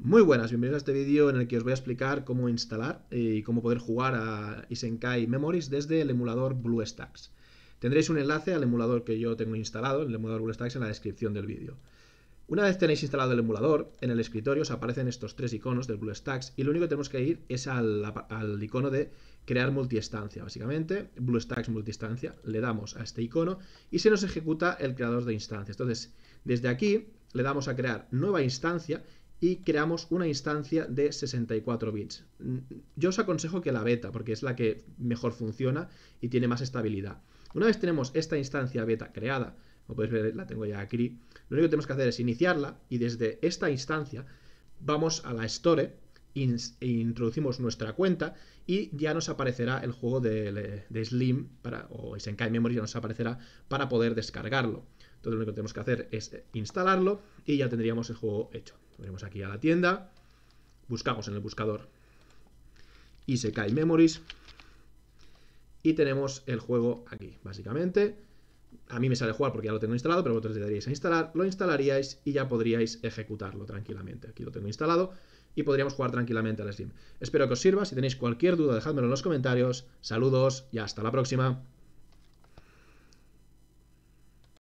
Muy buenas, bienvenidos a este vídeo en el que os voy a explicar cómo instalar eh, y cómo poder jugar a Isenkai Memories desde el emulador BlueStacks. Tendréis un enlace al emulador que yo tengo instalado, el emulador BlueStacks, en la descripción del vídeo. Una vez tenéis instalado el emulador, en el escritorio os aparecen estos tres iconos del BlueStacks y lo único que tenemos que ir es al, icono de crear multiestancia, básicamente, BlueStacks multiestancia, le damos a este icono y se nos ejecuta el creador de instancias. Entonces, desde aquí le damos a crear nueva instancia y creamos una instancia de 64 bits. Mm, mm, yo os aconsejo que la beta, porque es la que mejor funciona y tiene más estabilidad. Una vez tenemos esta instancia beta creada, como podéis ver, la tengo ya aquí, lo único que tenemos que hacer es iniciarla y desde esta instancia vamos a la store introducimos nuestra cuenta y ya nos aparecerá el juego de, Slim para, o Senkai Memory, ya nos aparecerá para poder descargarlo. Entonces lo único que tenemos que hacer es eh, instalarlo y ya tendríamos el juego hecho. Venimos aquí a la tienda, buscamos en el buscador Isekai Memories y tenemos el juego aquí, básicamente a mí me sale jugar porque ya lo tengo instalado, pero vosotros le daríais a instalar, lo instalaríais y ya podríais ejecutarlo tranquilamente. Aquí lo tengo instalado y podríamos jugar tranquilamente al steam Espero que os sirva, si tenéis cualquier duda dejadmelo en los comentarios, saludos y hasta la próxima.